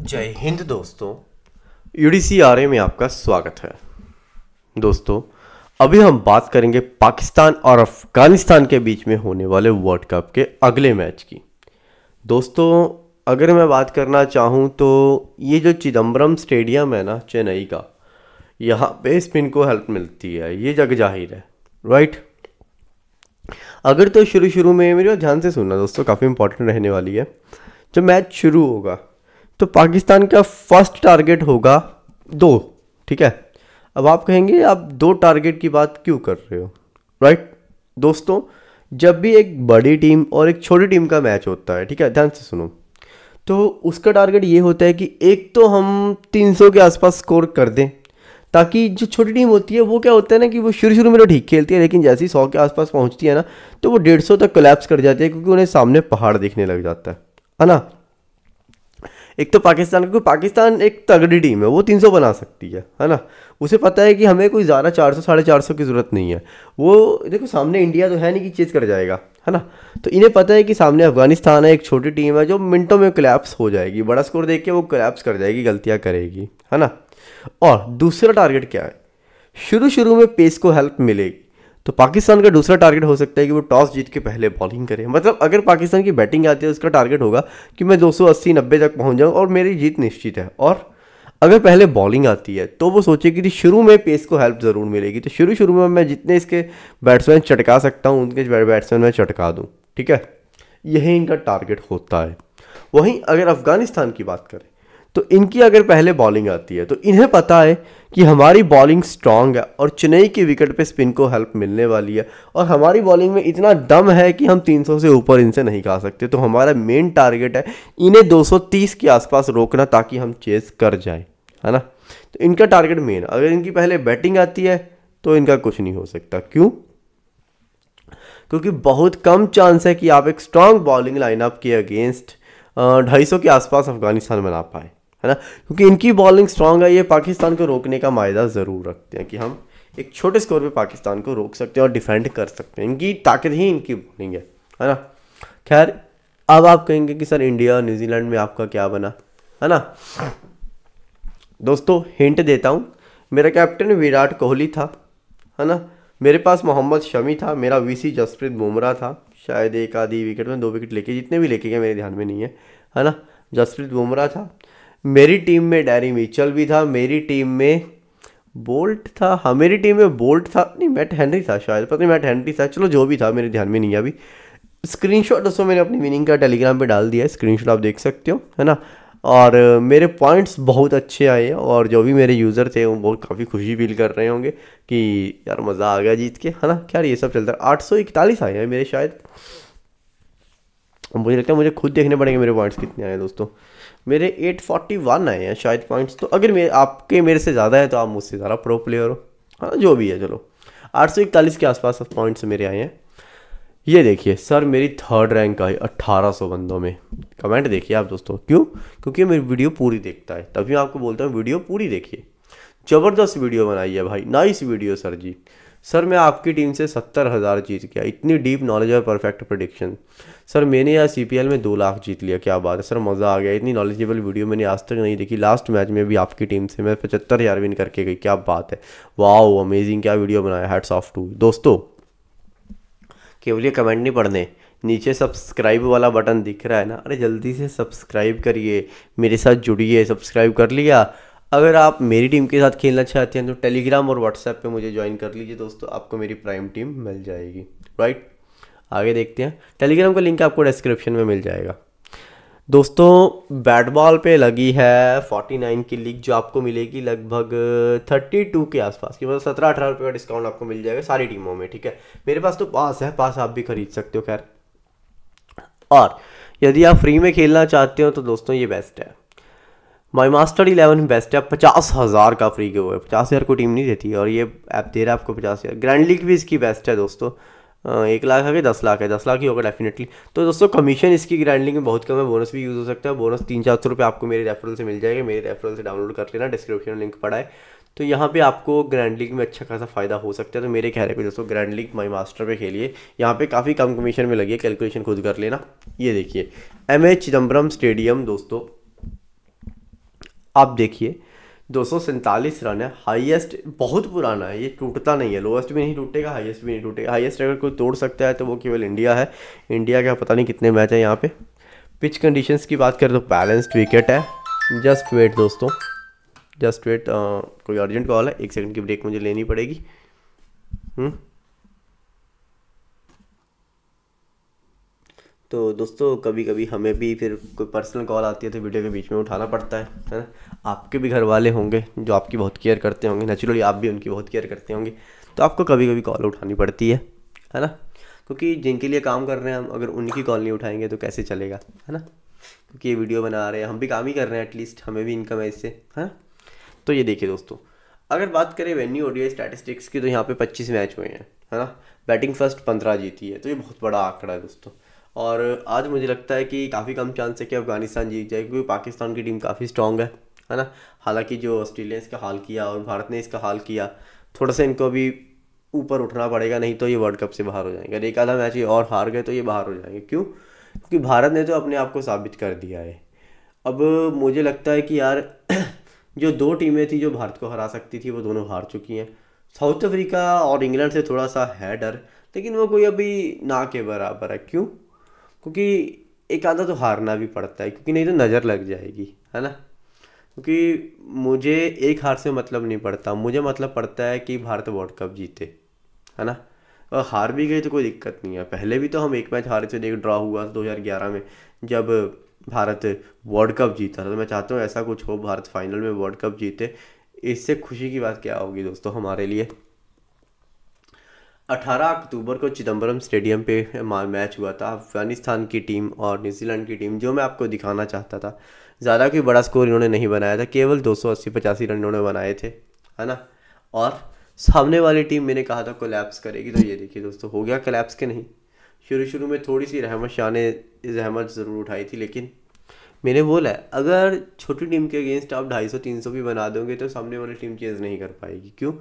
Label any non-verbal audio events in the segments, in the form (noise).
जय हिंद दोस्तों UDC are में आपका स्वागत है दोस्तों अभी हम बात करेंगे पाकिस्तान और अफगानिस्तान के बीच में होने वाले वर्ल्ड कप के अगले मैच की दोस्तों अगर मैं बात करना चाहूँ तो ये जो चिदम्बरम स्टेडियम है ना चेन्नई का यहाँ पे स्पिन को हेल्प मिलती है ये जग जाहिर है राइट अगर तो शुरू शुरू में मेरे ध्यान से सुनना दोस्तों काफ़ी इंपॉर्टेंट रहने वाली है जब मैच शुरू होगा तो पाकिस्तान का फर्स्ट टारगेट होगा दो ठीक है अब आप कहेंगे आप दो टारगेट की बात क्यों कर रहे हो राइट दोस्तों जब भी एक बड़ी टीम और एक छोटी टीम का मैच होता है ठीक है ध्यान से सुनो तो उसका टारगेट ये होता है कि एक तो हम 300 के आसपास स्कोर कर दें ताकि जो छोटी टीम होती है वो क्या होता है ना कि वो शुरू शुरू में तो ठीक खेलती है लेकिन जैसे ही सौ के आसपास पहुंचती है ना तो वो डेढ़ सौ तक कलेप्स कर जाती है क्योंकि उन्हें सामने पहाड़ दिखने लग जाता है है ना एक तो पाकिस्तान क्योंकि पाकिस्तान एक तगड़ी टीम है वो तीन सौ बना सकती है है ना उसे पता है कि हमें कोई ज़्यादा चार सौ साढ़े चार सौ की ज़रूरत नहीं है वो देखो सामने इंडिया तो है नहीं कि चेज कर जाएगा है ना तो इन्हें पता है कि सामने अफगानिस्तान है एक छोटी टीम है जो मिनटों में क्लैप्स हो जाएगी बड़ा स्कोर देख के वो क्लैप्स कर जाएगी गलतियाँ करेगी है ना और दूसरा टारगेट क्या है शुरू शुरू में पेस को हेल्प मिलेगी तो पाकिस्तान का दूसरा टारगेट हो सकता है कि वो टॉस जीत के पहले बॉलिंग करे मतलब अगर पाकिस्तान की बैटिंग आती है उसका टारगेट होगा कि मैं दो सौ अस्सी नब्बे तक पहुंच जाऊं और मेरी जीत निश्चित है और अगर पहले बॉलिंग आती है तो वो सोचेगी कि शुरू में पेस को हेल्प ज़रूर मिलेगी तो शुरू शुरू में मैं जितने इसके बैट्समैन चटका सकता हूँ उनके बैट्समैन मैं चटका दूँ ठीक है यही इनका टारगेट होता है वहीं अगर अफ़गानिस्तान की बात करें तो इनकी अगर पहले बॉलिंग आती है तो इन्हें पता है कि हमारी बॉलिंग स्ट्रांग है और चेन्नई की विकेट पे स्पिन को हेल्प मिलने वाली है और हमारी बॉलिंग में इतना दम है कि हम 300 से ऊपर इनसे नहीं खा सकते तो हमारा मेन टारगेट है इन्हें 230 के आसपास रोकना ताकि हम चेस कर जाए है ना तो इनका टारगेट मेन अगर इनकी पहले बैटिंग आती है तो इनका कुछ नहीं हो सकता क्यों क्योंकि बहुत कम चांस है कि आप एक स्ट्रांग बॉलिंग लाइनअप के अगेंस्ट ढाई सौ के आसपास अफगानिस्तान बना पाए है ना क्योंकि इनकी बॉलिंग स्ट्रांग है ये पाकिस्तान को रोकने का मायदा ज़रूर रखते हैं कि हम एक छोटे स्कोर पे पाकिस्तान को रोक सकते हैं और डिफेंड कर सकते हैं इनकी ताकत ही इनकी बॉलिंग है है ना खैर अब आप कहेंगे कि सर इंडिया और न्यूजीलैंड में आपका क्या बना है ना दोस्तों हिंट देता हूँ मेरा कैप्टन विराट कोहली था है ना मेरे पास मोहम्मद शमी था मेरा वीसी जसप्रीत बुमराह था शायद एक आधी विकेट में दो विकेट लेके जितने भी लेके गए मेरे ध्यान में नहीं है है ना जसप्रीत बुमराह था मेरी टीम में डैरी मिचल भी था मेरी टीम में बोल्ट था हाँ मेरी टीम में बोल्ट था नहीं मैट हैनरी था शायद पता नहीं मैट हैनरी था चलो जो भी था मेरे ध्यान में नहीं है अभी शॉट दोस्तों मैंने अपनी विनिंग का टेलीग्राम पे डाल दिया है शॉट आप देख सकते हो है ना और मेरे पॉइंट्स बहुत अच्छे आए और जो भी मेरे यूज़र थे वो बहुत काफ़ी खुशी फील कर रहे होंगे कि यार मज़ा आ गया जीत के है ना क्या ये सब चलता है आठ सौ इकतालीस आए हैं मेरे शायद मुझे लगता है मुझे खुद देखने पड़ेंगे मेरे पॉइंट्स कितने आए हैं दोस्तों मेरे 841 आए हैं शायद पॉइंट्स तो अगर मेरे आपके मेरे से ज़्यादा है तो आप मुझसे ज़्यादा प्रो प्लेयर हो हाँ जो भी है चलो आठ के आसपास पॉइंट्स मेरे आए हैं ये देखिए सर मेरी थर्ड रैंक आई 1800 बंदों में कमेंट देखिए आप दोस्तों क्यों क्योंकि मेरी वीडियो पूरी देखता है तभी मैं आपको बोलता हूँ वीडियो पूरी देखिए ज़बरदस्त वीडियो बनाई है भाई नाइस वीडियो सर जी सर मैं आपकी टीम से सत्तर हज़ार जीत गया इतनी डीप नॉलेज और परफेक्ट प्रडिक्शन सर मैंने यहाँ सी में दो लाख जीत लिया क्या बात है सर मज़ा आ गया इतनी नॉलेजेबल वीडियो मैंने आज तक नहीं देखी लास्ट मैच में भी आपकी टीम से मैं पचहत्तर हज़ार विन करके गई क्या बात है वाह अमेजिंग क्या वीडियो बनाया हेड्स ऑफ टू दोस्तों केवल ये कमेंट नहीं पढ़ने नीचे सब्सक्राइब वाला बटन दिख रहा है ना अरे जल्दी से सब्सक्राइब करिए मेरे साथ जुड़िए सब्सक्राइब कर लिया अगर आप मेरी टीम के साथ खेलना चाहते हैं तो टेलीग्राम और व्हाट्सएप पे मुझे ज्वाइन कर लीजिए दोस्तों आपको मेरी प्राइम टीम मिल जाएगी राइट आगे देखते हैं टेलीग्राम का लिंक आपको डिस्क्रिप्शन में मिल जाएगा दोस्तों बैट बॉल पे लगी है 49 की लीग जो आपको मिलेगी लगभग 32 के आसपास की मतलब सत्रह अठारह रुपये का डिस्काउंट आपको मिल जाएगा सारी टीमों में ठीक है मेरे पास तो पास है पास आप भी खरीद सकते हो खैर और यदि आप फ्री में खेलना चाहते हो तो दोस्तों ये बेस्ट है माई मास्टर इलेवन बेस्ट है पचास हज़ार का फ्री के हुए पचास हज़ार को टीम नहीं देती और ये ऐप दे रहा है आपको पचास हज़ार ग्रैंड लीग भी इसकी बेस्ट है दोस्तों हाँ, एक लाख है दस लाख है दस लाख ही होगा डेफिनेटली तो दोस्तों कमीशन इसकी ग्राइंडिंग में बहुत कम है बोनस भी यूज़ हो सकता है बोनस तीन चार सौ रुपये आपको मेरे रेफरल से मिल जाएगा मेरे रेफरल से डाउनलोड कर लेना डिस्क्रिप्शन में लिंक पड़ा है तो यहाँ पे आपको ग्रैंड लीग में अच्छा खासा फ़ायदा हो सकता है तो मेरे कह रहे हैं दोस्तों ग्रैंड लीग माई मास्टर पे खेलिए यहाँ पे काफ़ी कम कमीशन में लगी है कैलकुलेशन खुद कर लेना ये देखिए एम ए चिदम्बरम स्टेडियम दोस्तों आप देखिए दो रन है हाईएस्ट बहुत पुराना है ये टूटता नहीं है लोएस्ट भी नहीं टूटेगा हाईएस्ट भी नहीं टूटेगा हाईएस्ट अगर कोई तोड़ सकता है तो वो केवल इंडिया है इंडिया का पता नहीं कितने मैच है यहाँ पे पिच कंडीशंस की बात करें तो बैलेंस्ड विकेट है जस्ट वेट दोस्तों जस्ट वेट कोई अर्जेंट कॉल है एक सेकेंड की ब्रेक मुझे लेनी पड़ेगी हुँ? हम्म? तो दोस्तों कभी कभी हमें भी फिर कोई पर्सनल कॉल आती है तो वीडियो के बीच में उठाना पड़ता है है ना आपके भी घर वाले होंगे जो आपकी बहुत केयर करते होंगे नेचुरली आप भी उनकी बहुत केयर करते होंगे तो आपको कभी कभी कॉल उठानी पड़ती है है ना क्योंकि जिनके लिए काम कर रहे हैं हम अगर उनकी कॉल नहीं उठाएंगे तो कैसे चलेगा है ना क्योंकि ये वीडियो बना रहे हैं हम भी काम ही कर रहे हैं एटलीस्ट हमें भी इनकम है इससे है ना तो ये देखिए दोस्तों अगर बात करें वेन्यू ऑडियो स्टैटिस्टिक्स की तो यहाँ पे 25 मैच हुए हैं है ना बैटिंग फर्स्ट 15 जीती है तो ये बहुत बड़ा आंकड़ा है दोस्तों और आज मुझे लगता है कि काफ़ी कम चांस है कि अफगानिस्तान जीत जाए क्योंकि पाकिस्तान की टीम काफ़ी स्ट्रांग है है ना हालांकि जो ऑस्ट्रेलिया इसका हाल किया और भारत ने इसका हाल किया थोड़ा सा इनको अभी ऊपर उठना पड़ेगा नहीं तो ये वर्ल्ड कप से बाहर हो जाएंगे अगर एक आधा मैच ये और हार गए तो ये बाहर हो जाएंगे क्यों क्योंकि भारत ने तो अपने आप को साबित कर दिया है अब मुझे लगता है कि यार (clears throat) जो दो टीमें थी जो भारत को हरा सकती थी वो दोनों हार चुकी हैं साउथ अफ्रीका और इंग्लैंड से थोड़ा सा है डर लेकिन वो कोई अभी ना के बराबर है क्यों क्योंकि एक आधा तो हारना भी पड़ता है क्योंकि नहीं तो नज़र लग जाएगी है ना क्योंकि मुझे एक हार से मतलब नहीं पड़ता मुझे मतलब पड़ता है कि भारत वर्ल्ड कप जीते है ना और हार भी गए तो कोई दिक्कत नहीं है पहले भी तो हम एक मैच हारे थे एक ड्रॉ हुआ दो हज़ार ग्यारह में जब भारत वर्ल्ड कप जीता था तो मैं चाहता हूँ ऐसा कुछ हो भारत फाइनल में वर्ल्ड कप जीते इससे खुशी की बात क्या होगी दोस्तों हमारे लिए 18 अक्टूबर को चिदम्बरम स्टेडियम पे मैच हुआ था अफगानिस्तान की टीम और न्यूजीलैंड की टीम जो मैं आपको दिखाना चाहता था ज़्यादा कोई बड़ा स्कोर इन्होंने नहीं बनाया था केवल दो सौ अस्सी पचासी रन इन्होंने बनाए थे है ना और सामने वाली टीम मैंने कहा था कोलैप्स करेगी तो ये देखिए दोस्तों हो गया कोलैप्स के नहीं शुरू शुरू में थोड़ी सी रहमत शाह ने जहमत ज़रूर उठाई थी लेकिन मैंने बोला है अगर छोटी टीम के अगेंस्ट आप ढाई सौ तीन सौ भी बना दोगे तो सामने वाली टीम चेंज नहीं कर पाएगी क्यों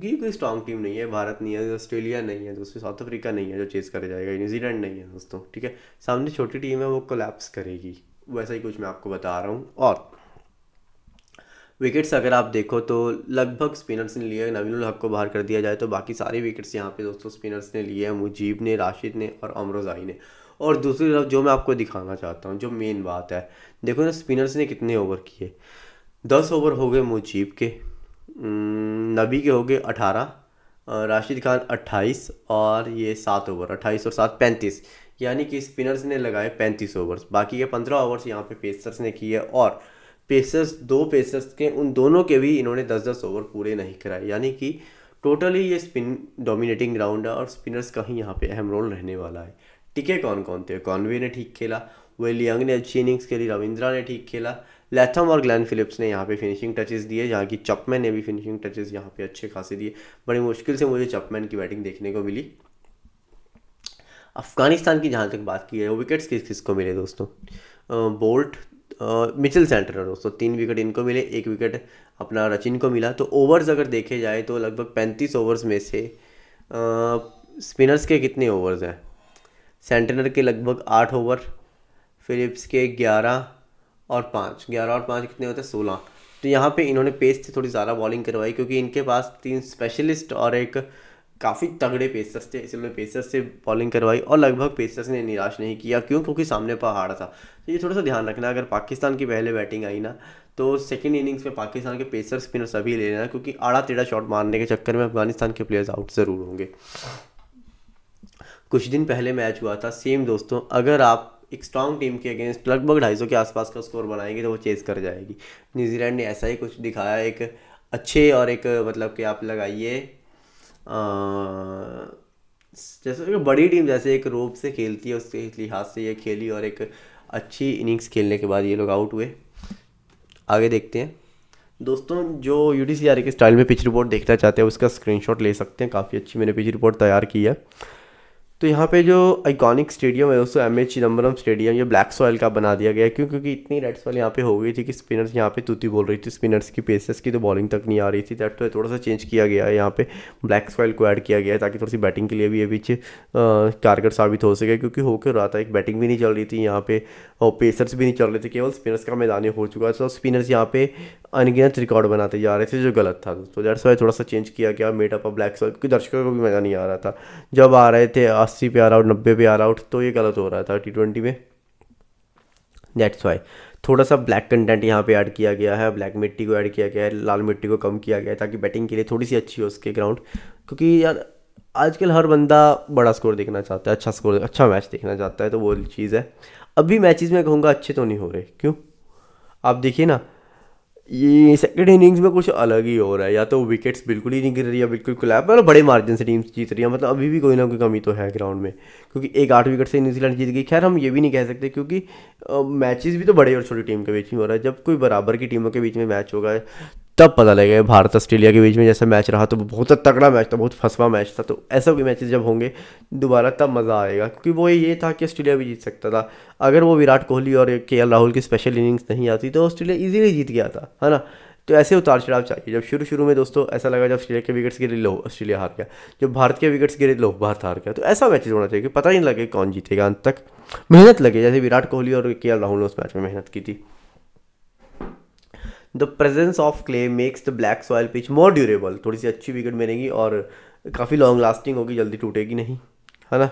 क्योंकि कोई स्ट्रॉन्ग टीम नहीं है भारत नहीं है ऑस्ट्रेलिया नहीं है दोस्तों साउथ अफ्रीका नहीं है जो चेस कर जाएगा न्यूजीलैंड नहीं है दोस्तों ठीक है सामने छोटी टीम है वो कोलैप्स करेगी वैसा ही कुछ मैं आपको बता रहा हूँ और विकेट्स अगर आप देखो तो लगभग स्पिनर्स ने लिए उल हक को बाहर कर दिया जाए तो बाकी सारे विकेट्स यहाँ पे दोस्तों स्पिनर्स ने लिए हैं मुजीब ने राशिद ने और अमरोज़ाई ने और दूसरी तरफ जो मैं आपको दिखाना चाहता हूँ जो मेन बात है देखो ना स्पिनर्स ने कितने ओवर किए दस ओवर हो गए मुजीब के हम्म, नबी के हो गए अठारह राशिद खान अट्ठाईस और ये सात ओवर अट्ठाईस और सात पैंतीस यानी कि स्पिनर्स ने लगाए पैंतीस ओवर्स बाकी के पंद्रह ओवर्स यहाँ पे पेसर्स ने किए और पेसर्स दो पेसर्स के उन दोनों के भी इन्होंने दस दस ओवर पूरे नहीं कराए यानी कि टोटली ये स्पिन डोमिनेटिंग ग्राउंड है और स्पिनर्स का ही यहाँ पे अहम रोल रहने वाला है टिके कौन कौन थे कॉनवे ने ठीक खेला वेल यंग ने अच्छी इनिंग्स खेली रविंद्रा ने ठीक खेला लेथम और ग्लैन फिलिप्स ने यहाँ पे फिनिशिंग टचेस दिए जहाँ की चपमैन ने भी फिनिशिंग टचेस यहाँ पे अच्छे खासे दिए बड़ी मुश्किल से मुझे चपमैन की बैटिंग देखने को मिली अफगानिस्तान की जहाँ तक बात की है विकेट्स किस किस को मिले दोस्तों बोल्ट मिचल सेंटर दोस्तों तीन विकेट इनको मिले एक विकेट अपना रचिन को मिला तो ओवर्स अगर देखे जाए तो लगभग पैंतीस ओवर्स में से स्पिनर्स के कितने ओवर्स हैं सेंटनर के लगभग आठ ओवर फिलिप्स के ग्यारह और पाँच ग्यारह और पाँच कितने होते हैं सोलह तो यहाँ पे इन्होंने पेस से थोड़ी ज़्यादा बॉलिंग करवाई क्योंकि इनके पास तीन स्पेशलिस्ट और एक काफ़ी तगड़े पेसर्स थे इसलिए पेसर्स से बॉलिंग करवाई और लगभग पेसर्स ने निराश नहीं किया क्यों क्योंकि सामने पहाड़ था तो ये थोड़ा सा ध्यान रखना अगर पाकिस्तान की पहले बैटिंग आई ना तो सेकेंड इनिंग्स में पाकिस्तान के पेसर स्पिनर सभी ले लेना क्योंकि आड़ा टेढ़ा शॉट मारने के चक्कर में अफगानिस्तान के प्लेयर्स आउट ज़रूर होंगे कुछ दिन पहले मैच हुआ था सेम दोस्तों अगर आप एक स्ट्रॉन्ग टीम के अगेंस्ट लगभग ढाई सौ के आसपास का स्कोर बनाएंगे तो वो चेस कर जाएगी न्यूजीलैंड ने ऐसा ही कुछ दिखाया एक अच्छे और एक मतलब कि आप लगाइए जैसे एक बड़ी टीम जैसे एक रूप से खेलती है उसके लिहाज से ये खेली और एक अच्छी इनिंग्स खेलने के बाद ये लोग आउट हुए आगे देखते हैं दोस्तों जो यू डी के स्टाइल में पिच रिपोर्ट देखना चाहते हैं उसका स्क्रीनशॉट ले सकते हैं काफ़ी अच्छी मैंने पिच रिपोर्ट तैयार की है तो यहाँ पे जो आइकॉनिक स्टेडियम है दोस्तों एम एच चिदम्बरम स्टेडियम ये ब्लैक सॉइल का बना दिया गया क्यों क्योंकि इतनी रेड सॉइल यहाँ पे हो गई थी कि स्पिनर्स यहाँ पे तूती बोल रही थी स्पिनर्स की पेसेस की तो बॉलिंग तक नहीं आ रही थी दैट तो थोड़ा सा चेंज किया गया है यहाँ पे ब्लैक सॉइल को ऐड किया गया है ताकि थोड़ी सी बैटिंग के लिए भी ये बीच कारगर साबित हो सके क्योंकि हो क्यों रहा था एक बैटिंग भी नहीं चल रही थी यहाँ पे और पेसर्स भी नहीं चल रहे थे केवल स्पिनर्स का मैदान हो चुका था स्पिनर्स यहाँ पे अनगिनत रिकॉर्ड बनाते जा रहे थे जो गलत था दोस्तों दैट्स वाई थोड़ा सा चेंज किया गया मेटअप और ब्लैक सॉल क्योंकि दर्शकों को भी मज़ा नहीं आ रहा था जब आ रहे थे अस्सी पे आर आउट नब्बे पे आर आउट तो ये गलत हो रहा था टी ट्वेंटी में दैट्स वाई थोड़ा सा ब्लैक कंटेंट यहाँ पे ऐड किया गया है ब्लैक मिट्टी को ऐड किया गया है लाल मिट्टी को कम किया गया है ताकि बैटिंग के लिए थोड़ी सी अच्छी हो उसके ग्राउंड क्योंकि यार आजकल हर बंदा बड़ा स्कोर देखना चाहता है अच्छा स्कोर अच्छा मैच देखना चाहता है तो वो चीज़ है अभी मैचेज़ में कहूँगा अच्छे तो नहीं हो रहे क्यों आप देखिए ना ये सेकेंड इनिंग्स में कुछ अलग ही हो रहा है या तो विकेट्स बिल्कुल ही नहीं गिर रही है बिल्कुल क्लैप मतलब बड़े मार्जिन से टीम्स जीत रही है मतलब अभी भी कोई ना कोई कमी तो है ग्राउंड में क्योंकि एक आठ विकेट से न्यूजीलैंड जीत गई खैर हम ये भी नहीं कह सकते क्योंकि मैचेस भी तो बड़े और छोटी टीम के बीच में हो रहा है जब कोई बराबर की टीमों के बीच में मैच होगा तब पता लगेगा भारत ऑस्ट्रेलिया के बीच में जैसा मैच रहा तो बहुत तगड़ा मैच था बहुत फंसवा मैच था तो ऐसा भी मैचेस जब होंगे दोबारा तब मज़ा आएगा क्योंकि वो ये था कि ऑस्ट्रेलिया भी जीत सकता था अगर वो विराट कोहली और के राहुल की स्पेशल इनिंग्स नहीं आती तो ऑस्ट्रेलिया ईजिली जीत गया था है ना तो ऐसे उतार चढ़ाव चाहिए जब शुरू शुरू में दोस्तों ऐसा लगा जब ऑस्ट्रेलिया के विकेट्स गिरे लो ऑस्ट्रेलिया हार गया जब भारत के विकेट्स गिरे लो भारत हार गया तो ऐसा मैचेस होना चाहिए कि पता ही नहीं लगे कौन जीतेगा अंत तक मेहनत लगे जैसे विराट कोहली और के राहुल ने उस मैच में मेहनत की थी the presence of clay makes the black soil pitch more durable थोड़ी सी अच्छी विकेट मिलेगी और काफ़ी लॉन्ग लास्टिंग होगी जल्दी टूटेगी नहीं है ना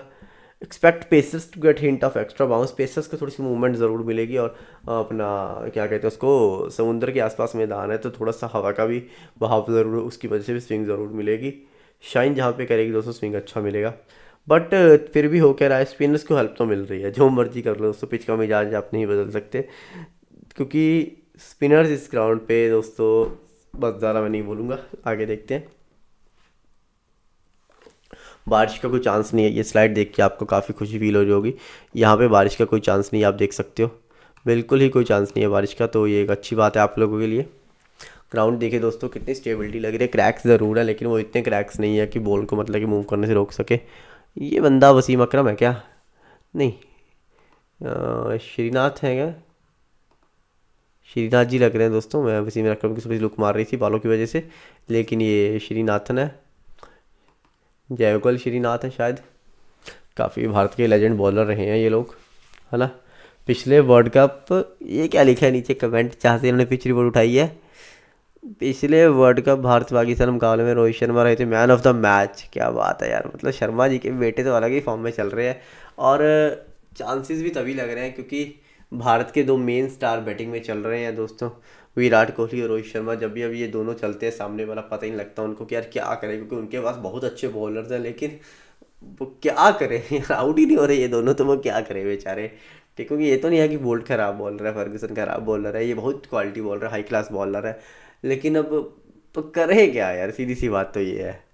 expect pacers to get hint of extra bounce pacers को थोड़ी सी मूवमेंट ज़रूर मिलेगी और अपना क्या कहते हैं उसको समुद्र के आसपास मैदान है तो थोड़ा सा हवा का भी बहाव ज़रूर उसकी वजह से भी स्विंग ज़रूर मिलेगी शाइन जहाँ पे करेगी दोस्तों स्विंग अच्छा मिलेगा बट फिर भी हो क्या रहा है स्पिनर्स को हेल्प तो मिल रही है जो मर्जी कर लो दोस्तों पिच का मिजाज आप नहीं बदल सकते क्योंकि स्पिनर्स इस ग्राउंड पे दोस्तों बस ज़्यादा मैं नहीं बोलूँगा आगे देखते हैं बारिश का कोई चांस नहीं है ये स्लाइड देख के आपको काफ़ी खुशी फील हो रही होगी यहाँ पे बारिश का कोई चांस नहीं है आप देख सकते हो बिल्कुल ही कोई चांस नहीं है बारिश का तो ये एक अच्छी बात है आप लोगों के लिए ग्राउंड देखे दोस्तों कितनी स्टेबिलिटी लग रही है क्रैक्स ज़रूर है लेकिन वो इतने क्रैक्स नहीं है कि बॉल को मतलब कि मूव करने से रोक सके ये बंदा वसीम अक्रम है क्या नहीं श्रीनाथ है क्या श्रीनाथ जी लग रहे हैं दोस्तों मैं वैसे मेरा क्रम की सुबह लुक मार रही थी बालों की वजह से लेकिन ये श्रीनाथन है जयगल श्रीनाथ है शायद काफ़ी भारत के लेजेंड बॉलर रहे हैं ये लोग है ना पिछले वर्ल्ड कप ये क्या लिखा है नीचे कमेंट जहाँ से इन्होंने पिच रिपोर्ट उठाई है पिछले वर्ल्ड कप भारत पाकिस्तान मुकाबले में रोहित शर्मा रहे थे मैन ऑफ द मैच क्या बात है यार मतलब शर्मा जी के बेटे तो अलग ही फॉर्म में चल रहे हैं और चांसेस भी तभी लग रहे हैं क्योंकि भारत के दो मेन स्टार बैटिंग में चल रहे हैं दोस्तों विराट कोहली और रोहित शर्मा जब भी अभी ये दोनों चलते हैं सामने वाला पता ही नहीं लगता उनको कि यार क्या करें क्योंकि उनके पास बहुत अच्छे बॉलर्स हैं लेकिन वो क्या करें (laughs) यार आउट ही नहीं हो रहे ये दोनों तो वो क्या करें बेचारे ठीक क्योंकि ये तो नहीं है कि बोल्ट खराब बॉलर है फर्गूसन खराब बॉलर है ये बहुत क्वालिटी बॉलर है हाई क्लास बॉलर है लेकिन अब तो करें क्या यार सीधी सी बात तो ये है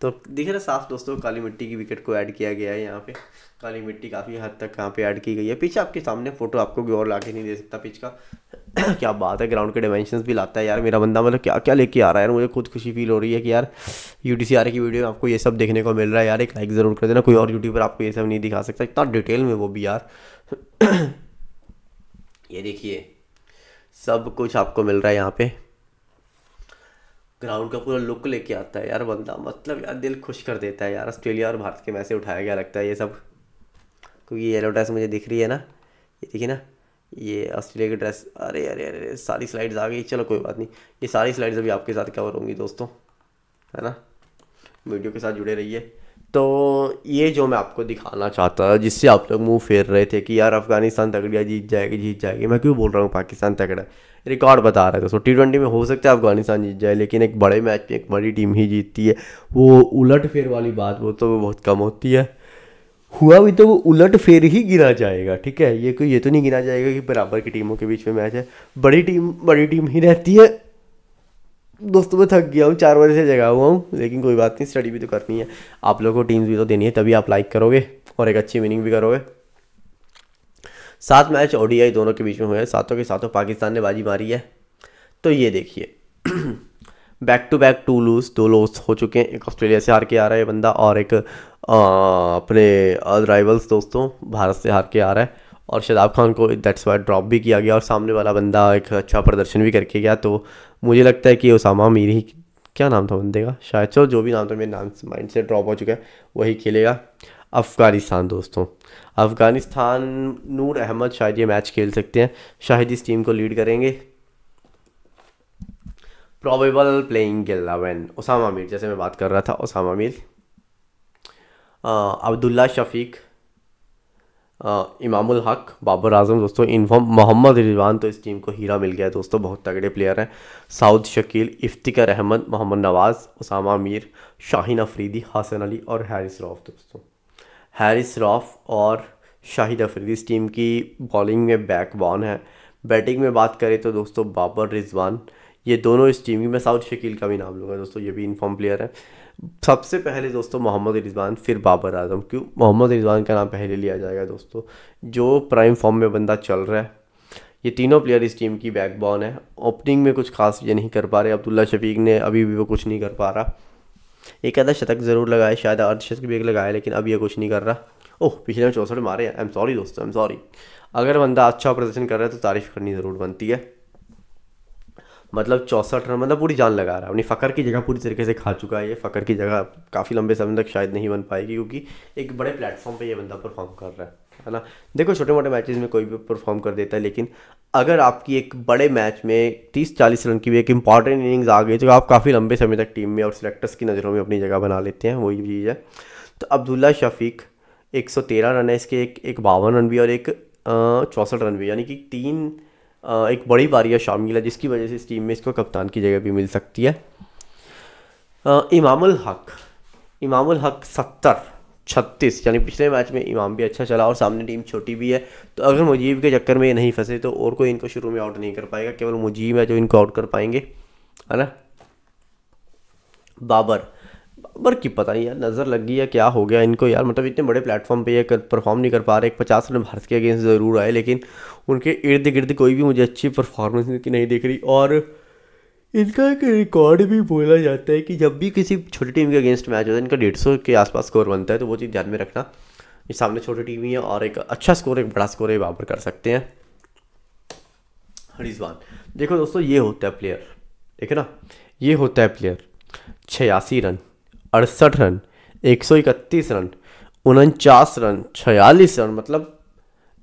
तो दिख रहा साफ दोस्तों काली मिट्टी की विकेट को ऐड किया गया है यहाँ पे काली मिट्टी काफ़ी हद तक यहाँ पे ऐड की गई है पिच आपके सामने फोटो आपको और ला के नहीं दे सकता पिच का (coughs) क्या बात है ग्राउंड के डायमेंशन भी लाता है यार मेरा बंदा मतलब क्या क्या लेके आ रहा है यार मुझे खुद खुशी फील हो रही है कि यार यू की वीडियो में आपको ये सब देखने को मिल रहा है यार एक लाइक ज़रूर कर देना कोई और यूट्यूबर आपको ये सब नहीं दिखा सकता इतना डिटेल में वो भी यार (coughs) ये देखिए सब कुछ आपको मिल रहा है यहाँ पे ग्राउंड का पूरा लुक लेके आता है यार बंदा मतलब यार दिल खुश कर देता है यार ऑस्ट्रेलिया और भारत के मैसे उठाया गया लगता है ये सब क्योंकि ये येलो ड्रेस मुझे दिख रही है ना ये देखिए ना ये ऑस्ट्रेलिया की ड्रेस अरे अरे अरे अरे सारी स्लाइड्स आ गई चलो कोई बात नहीं ये सारी स्लाइड्स अभी आपके साथ कवर होंगी दोस्तों है ना वीडियो के साथ जुड़े रहिए तो ये जो मैं आपको दिखाना चाहता था जिससे आप लोग मुंह फेर रहे थे कि यार अफगानिस्तान तगड़िया जीत जाएगी जीत जाएगी मैं क्यों बोल रहा हूँ पाकिस्तान तगड़ा रिकॉर्ड बता रहे था सो टी ट्वेंटी में हो सकता है अफगानिस्तान जीत जाए लेकिन एक बड़े मैच में एक बड़ी टीम ही जीतती है वो उलट फेर वाली बात वो तो बहुत कम होती है हुआ भी तो वो उलट फेर ही गिना जाएगा ठीक है ये कोई ये तो नहीं गिना जाएगा कि बराबर की टीमों के बीच में मैच है बड़ी टीम बड़ी टीम ही रहती है दोस्तों मैं थक गया हूँ चार बजे से जगा हुआ हूँ लेकिन कोई बात नहीं स्टडी भी तो करनी है आप लोगों को टीम्स भी तो देनी है तभी आप लाइक करोगे और एक अच्छी मीनिंग भी करोगे सात मैच ओडीआई दोनों के बीच में हुए हैं सातों के सातों पाकिस्तान ने बाजी मारी है तो ये देखिए back to back two lose दो लॉस हो चुके हैं एक ऑस्ट्रेलिया से हार के आ रहा है बंदा और एक आ, अपने राइवल्स दोस्तों भारत से हार के आ रहा है और शदाब खान को दैट्स वाई ड्रॉप भी किया गया और सामने वाला बंदा एक अच्छा प्रदर्शन भी करके गया तो मुझे लगता है कि उसामा मीर ही क्या नाम था बंदे का शायद चलो जो भी नाम था मेरे नाम माइंड से ड्रॉप हो चुका है वही खेलेगा अफ़गानिस्तान दोस्तों अफ़गानिस्तान नूर अहमद शायद ये मैच खेल सकते हैं शायद इस टीम को लीड करेंगे probable playing eleven Usama Mir जैसे मैं बात कर रहा था उसामा मीर अब्दुल्ला शफीक इमामुल हक बाबर आजम दोस्तों इनफॉर्म मोहम्मद रिजवान तो इस टीम को हीरा मिल गया है दोस्तों बहुत तगड़े प्लेयर हैं साउद शकील इफ्तिकर अहमद मोहम्मद नवाज़ उसामा मीर शाहीन अफरीदी हसन अली और हैरिस रॉफ दोस्तों हैरिस रॉफ और शाहिद अफरीदी इस टीम की बॉलिंग में बैकबॉन है बैटिंग में बात करें तो दोस्तों बाबर रिजवान ये दोनों इस टीम की मैं साउथ शकील का भी नाम लूँगा दोस्तों ये भी इनफॉर्म प्लेयर है सबसे पहले दोस्तों मोहम्मद रिजवान फिर बाबर आजम क्यों मोहम्मद रिजवान का नाम पहले लिया जाएगा दोस्तों जो प्राइम फॉर्म में बंदा चल रहा है ये तीनों प्लेयर इस टीम की बैकबॉन है ओपनिंग में कुछ खास ये नहीं कर पा रहे अब्दुल्ला शफीक ने अभी भी वो कुछ नहीं कर पा रहा एक आधा शतक ज़रूर लगाए शायद अर्धशतक भी एक लगाए लेकिन अब ये कुछ नहीं कर रहा ओह पिछले में चौंसठ मारे आई एम सॉरी दोस्तों आई एम सॉरी अगर बंदा अच्छा प्रदर्शन कर रहा है तो तारीफ़ करनी ज़रूर बनती है मतलब चौंसठ रन मतलब पूरी जान लगा रहा है अपनी फ़कर की जगह पूरी तरीके से खा चुका है ये फ़कर की जगह काफ़ी लंबे समय तक शायद नहीं बन पाएगी क्योंकि एक बड़े प्लेटफॉर्म पे ये बंदा परफॉर्म कर रहा है है ना देखो छोटे मोटे मैचेस में कोई भी परफॉर्म कर देता है लेकिन अगर आपकी एक बड़े मैच में तीस चालीस रन की भी एक इंपॉर्टेंट इनिंग्स आ गई तो आप काफ़ी लंबे समय तक टीम में और सिलेक्टर्स की नज़रों में अपनी जगह बना लेते हैं वही चीज़ है तो अब्दुल्ला शफीक एक रन है इसके एक एक बावन रन भी और एक चौंसठ रन भी यानी कि तीन एक बड़ी पारी है शामिल है जिसकी वजह से इस टीम में इसको कप्तान की जगह भी मिल सकती है इमामुल हक इमामुल हक सत्तर छत्तीस यानी पिछले मैच में इमाम भी अच्छा चला और सामने टीम छोटी भी है तो अगर मुजीब के चक्कर में ये नहीं फंसे तो और कोई इनको शुरू में आउट नहीं कर पाएगा केवल मुजीब है जो इनको आउट कर पाएंगे है ना बाबर पर की पता नहीं यार नज़र लग गई या क्या हो गया इनको यार मतलब इतने बड़े प्लेटफॉर्म पे ये परफॉर्म नहीं कर पा रहे एक पचास रन भारत के अगेंस्ट ज़रूर आए लेकिन उनके इर्द गिर्द कोई भी मुझे अच्छी परफॉर्मेंस की नहीं दिख रही और इनका एक रिकॉर्ड भी बोला जाता है कि जब भी किसी छोटी टीम के अगेंस्ट मैच होता है इनका डेढ़ सौ के आसपास स्कोर बनता है तो वो चीज़ ध्यान में रखना ये सामने छोटी टीम ही है और एक अच्छा स्कोर एक बड़ा स्कोर है बाबर कर सकते हैं रिजवान देखो दोस्तों ये होता है प्लेयर ठीक है ना ये होता है प्लेयर छियासी रन अड़सठ रन एक सौ इकतीस रन उनचास रन छियालीस रन मतलब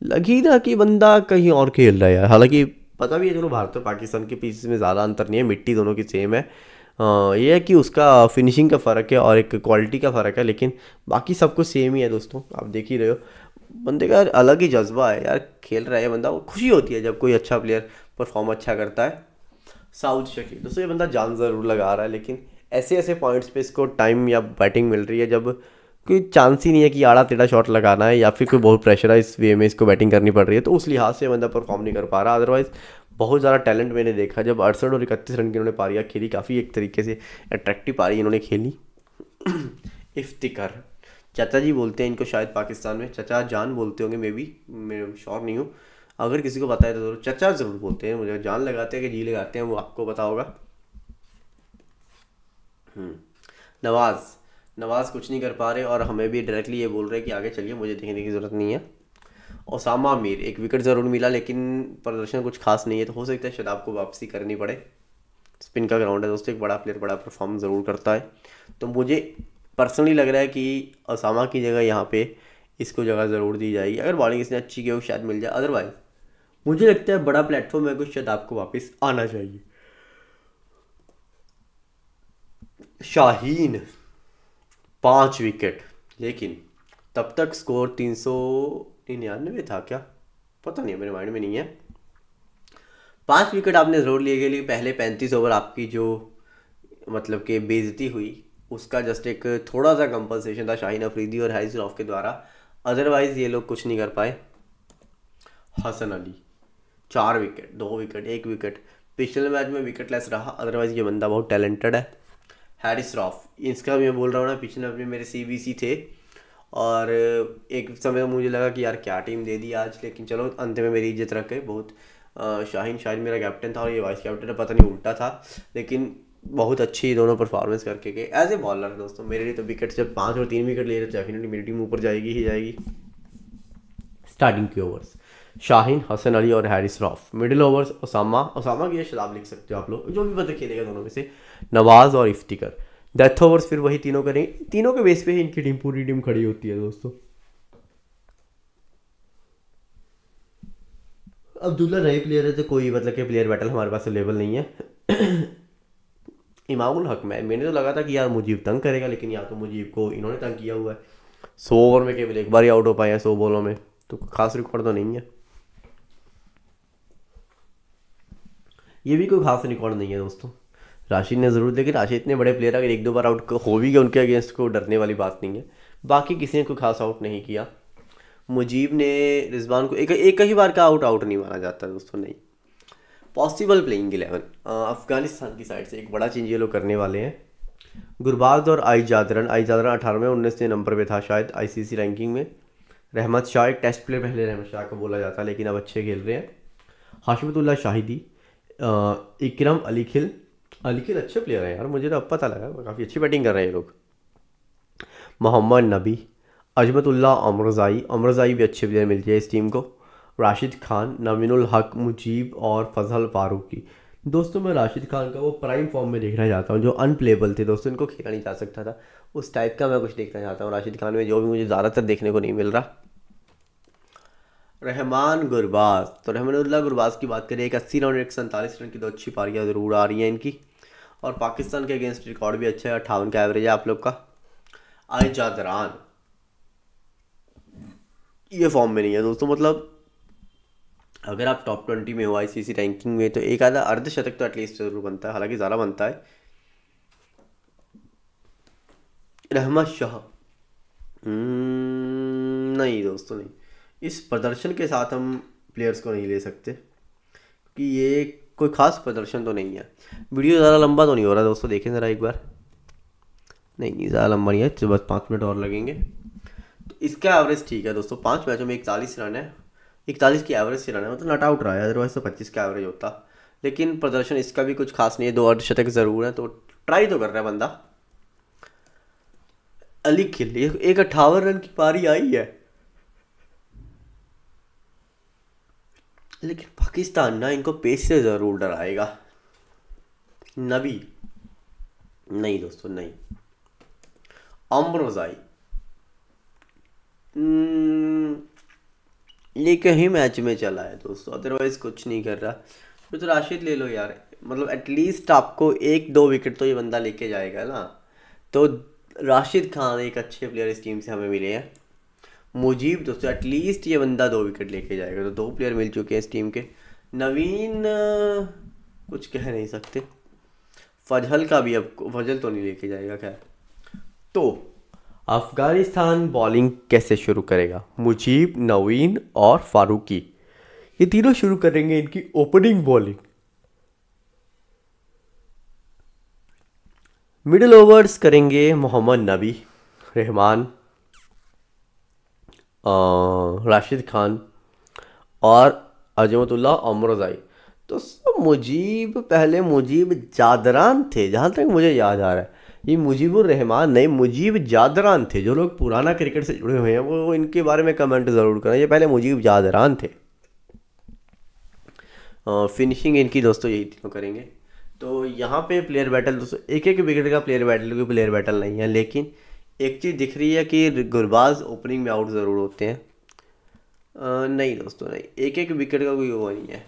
लगी था कि बंदा कहीं और खेल रहा है हालांकि पता भी है दोनों भारत और पाकिस्तान के पीछे में ज़्यादा अंतर नहीं है मिट्टी दोनों की सेम है यह हाँ, ये है कि उसका फिनिशिंग का फ़र्क है और एक क्वालिटी का फ़र्क है लेकिन बाकी सब कुछ सेम ही है दोस्तों आप देख ही रहे हो बंदे का अलग ही जज्बा है यार खेल रहा है बंदा वो खुशी होती है जब कोई अच्छा प्लेयर परफॉर्म अच्छा करता है साउथ शकील दोस्तों ये बंदा जान ज़रूर लगा रहा है लेकिन ऐसे ऐसे पॉइंट्स पे इसको टाइम या बैटिंग मिल रही है जब कोई चांस ही नहीं है कि आड़ा टेढ़ा शॉट लगाना है या फिर कोई बहुत प्रेशर है इस वे में इसको बैटिंग करनी पड़ रही है तो उस लिहाज से बंदा परफॉर्म नहीं कर पा रहा अदरवाइज़ बहुत ज़्यादा टैलेंट मैंने देखा जब अड़सठ और इकतीस रन की इन्होंने पारियाँ खेली काफ़ी एक तरीके से अट्रैक्टिव पारी इन्होंने खेली (coughs) इफ्तिकर चाचा जी बोलते हैं इनको शायद पाकिस्तान में चचा जान बोलते होंगे मे बी मैं श्योर नहीं हूँ अगर किसी को बताया तो ज़रूर चचा ज़रूर बोलते हैं मुझे जान लगाते हैं कि जी लगाते हैं वो आपको पता होगा नवाज़ हम्म। नवाज़ कुछ नहीं कर पा रहे और हमें भी डायरेक्टली ये बोल रहे हैं कि आगे चलिए मुझे देखने की ज़रूरत नहीं है ओसामा मीर एक विकेट ज़रूर मिला लेकिन प्रदर्शन कुछ खास नहीं है तो हो सकता है शायद आपको वापसी करनी पड़े स्पिन का ग्राउंड है दोस्तों एक बड़ा प्लेयर बड़ा परफॉर्म ज़रूर करता है तो मुझे पर्सनली लग रहा है कि ओसामा की जगह यहाँ पे इसको जगह ज़रूर दी जाएगी अगर बॉलिंग इसने अच्छी की हो शायद मिल जाए अदरवाइज़ मुझे लगता है बड़ा प्लेटफॉर्म है कुछ शायद आपको वापस आना चाहिए शाहीन पांच विकेट लेकिन तब तक स्कोर तीन सौ निन्यानवे था क्या पता नहीं मेरे माइंड में नहीं है पांच विकेट आपने ज़रूर लिए गए लेकिन पहले पैंतीस ओवर आपकी जो मतलब कि बेजती हुई उसका जस्ट एक थोड़ा सा कंपनसेशन था शाहीन अफरीदी और हाइज रॉफ के द्वारा अदरवाइज़ ये लोग कुछ नहीं कर पाए हसन अली चार विकेट दो विकेट एक विकेट पिछले मैच में विकेट लेस रहा अदरवाइज़ ये बंदा बहुत टैलेंटेड है हैरिस रॉफ इसका मैं बोल रहा हूँ ना पिछले अपने मेरे सी थे और एक समय मुझे लगा कि यार क्या टीम दे दी आज लेकिन चलो अंत में मेरी इज्जत रख गए बहुत शाहिन शायद मेरा कैप्टन था और ये वाइस कैप्टन पता नहीं उल्टा था लेकिन बहुत अच्छी दोनों परफॉर्मेंस करके गए एज ए बॉलर दोस्तों मेरे लिए तो विकेट जब पाँच और तीन विकेट ले रहे तो डेफिनेटली मेरी टीम ऊपर जाएगी ही जाएगी स्टार्टिंग के ओवर्स शाहिन हसन अली और हैरिस रॉफ मिडिल ओवर्स ओसामा ओसामा की शराब लिख सकते हो आप लोग जो भी बंदा खेलेगा दोनों में से नवाज़ और इफ्तिकर डेथ ओवर्स फिर वही तीनों करेंगे तीनों के बेस पे ही इनकी टीम पूरी टीम खड़ी होती है दोस्तों अब्दुल्ला नए प्लेयर है तो कोई मतलब के प्लेयर बैटल हमारे पास अवेलेबल नहीं है (coughs) इमामुल हक में मैंने तो लगा था कि यार मुजीब तंग करेगा लेकिन या तो मुजीब को इन्होंने तंग किया हुआ है सौ ओवर में केवल एक बार ही आउट हो पाए हैं सौ बॉलों में तो खास रिकॉर्ड तो नहीं है ये भी कोई खास रिकॉर्ड नहीं है दोस्तों राशिद ने ज़रूर देखे राशिद इतने बड़े प्लेयर अगर एक दो बार आउट हो भी गए उनके अगेंस्ट को डरने वाली बात नहीं है बाकी किसी ने कोई खास आउट नहीं किया मुजीब ने रिजवान को एक एक ही बार का आउट आउट नहीं माना जाता दोस्तों नहीं पॉसिबल प्लेइंग इलेवन अफगानिस्तान की साइड से एक बड़ा चेंज ये लोग करने वाले हैं गुरबाज और आई जादरन आई जादरन अठारहवें उन्नीसवें नंबर पे था शायद आईसीसी रैंकिंग में रहमत शाह एक टेस्ट प्लेयर पहले रहमत शाह को बोला जाता लेकिन अब अच्छे खेल रहे हैं हाशमतुल्ला शाहिदी इकरम अलीखिल अलीखिल अच्छे प्लेयर हैं यार मुझे तो अब पता लगा काफ़ी अच्छी बैटिंग कर रहे हैं ये लोग मोहम्मद नबी अजमतुल्ला अमरजाई अमरजाई भी अच्छे प्लेयर मिलती है इस टीम को राशिद खान नवीनुल हक मुजीब और फजल फारूकी दोस्तों मैं राशिद खान का वो प्राइम फॉर्म में देखना चाहता हूँ जो अनप्लेबल थे दोस्तों इनको खेला नहीं जा सकता था उस टाइप का मैं कुछ देखना चाहता हूँ राशिद खान में जो भी मुझे ज़्यादातर देखने को नहीं मिल रहा रहमान गुरबाज तो रहमानुल्ला गुरबाज की बात करें एक अस्सी रन एक सैंतालीस रन की तो अच्छी पारियाँ ज़रूर आ रही हैं इनकी और पाकिस्तान के अगेंस्ट रिकॉर्ड भी अच्छा है अट्ठावन का एवरेज है आप लोग का आई जादरान ये फॉर्म में नहीं है दोस्तों मतलब अगर आप टॉप ट्वेंटी में हो आई सी रैंकिंग में तो एक आधा अर्धशतक तो एटलीस्ट जरूर बनता है हालांकि ज़्यादा बनता है रहमत शाह हम्म, नहीं दोस्तों नहीं इस प्रदर्शन के साथ हम प्लेयर्स को नहीं ले सकते क्योंकि ये कोई ख़ास प्रदर्शन तो नहीं है वीडियो ज़्यादा लंबा तो नहीं हो रहा दोस्तों देखें ज़रा एक बार नहीं नहीं ज़्यादा लंबा नहीं है तो बस पाँच मिनट और लगेंगे तो इसका एवरेज ठीक है दोस्तों पाँच मैचों में इकतालीस रन है इकतालीस की एवरेज से रन है मतलब नॉट आउट रहा है अदरवाइज तो पच्चीस का एवरेज होता लेकिन प्रदर्शन इसका भी कुछ खास नहीं है दो अर्धशतक ज़रूर है तो ट्राई तो कर रहा है बंदा अली खिल एक अट्ठावन रन की पारी आई है लेकिन पाकिस्तान ना इनको पेश से ज़रूर डराएगा नबी नहीं दोस्तों नहीं अमरजाई हम्म, ये कहीं मैच में चला है दोस्तों अदरवाइज़ कुछ नहीं कर रहा तो, तो राशिद ले लो यार मतलब एटलीस्ट आपको एक दो विकेट तो ये बंदा लेके जाएगा ना तो राशिद खान एक अच्छे प्लेयर इस टीम से हमें मिले हैं मुजीब दोस्तों एटलीस्ट ये बंदा दो विकेट लेके जाएगा तो दो प्लेयर मिल चुके हैं इस टीम के नवीन कुछ कह नहीं सकते फजल का भी अब फजल तो नहीं लेके जाएगा खैर तो अफगानिस्तान बॉलिंग कैसे शुरू करेगा मुजीब नवीन और फारूकी ये तीनों शुरू करेंगे इनकी ओपनिंग बॉलिंग मिडिल ओवर्स करेंगे मोहम्मद नबी रहमान राशिद खान और अजमतुल्ला और तो सब मुजीब पहले मुजीब जादरान थे जहाँ तक मुझे याद आ रहा है ये रहमान नहीं मुजीब जादरान थे जो लोग पुराना क्रिकेट से जुड़े हुए हैं वो इनके बारे में कमेंट ज़रूर करें ये पहले मुजीब जादरान थे फिनिशिंग इनकी दोस्तों यही तीनों करेंगे तो यहाँ पे प्लेयर बैटल दोस्तों एक एक विकेट का प्लेयर बैटल कोई प्लेयर बैटल नहीं है लेकिन एक चीज़ दिख रही है कि गुरबाज ओपनिंग में आउट ज़रूर होते हैं आ, नहीं दोस्तों नहीं एक एक विकेट का कोई वो नहीं है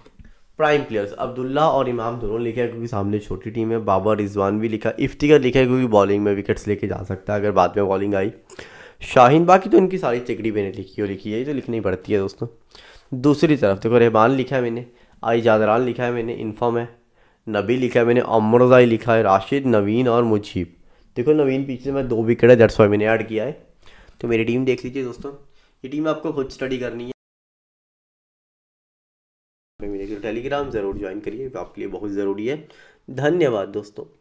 प्राइम प्लेयर्स अब्दुल्ला और इमाम दोनों लिखे हैं क्योंकि सामने छोटी टीम है बाबर रिजवान भी लिखा इफ्तिकर लिखा है क्योंकि बॉलिंग में विकेट्स लेके जा सकता है अगर बाद में बॉलिंग आई शाहीन बाकी तो इनकी सारी चिकड़ी मैंने लिखी और लिखी है ये तो लिखनी पड़ती है दोस्तों दूसरी तरफ देखो रहमान लिखा है मैंने आई जादरान लिखा है मैंने इन्फम है नबी लिखा है मैंने अमरजाई लिखा है राशिद नवीन और मुजीब देखो नवीन पिछले में दो विकेट है दैट्स वाई मैंने ऐड किया है तो मेरी टीम देख लीजिए दोस्तों ये टीम आपको खुद स्टडी करनी है मेरे टेलीग्राम ज़रूर ज्वाइन करिए आपके लिए बहुत ज़रूरी है धन्यवाद दोस्तों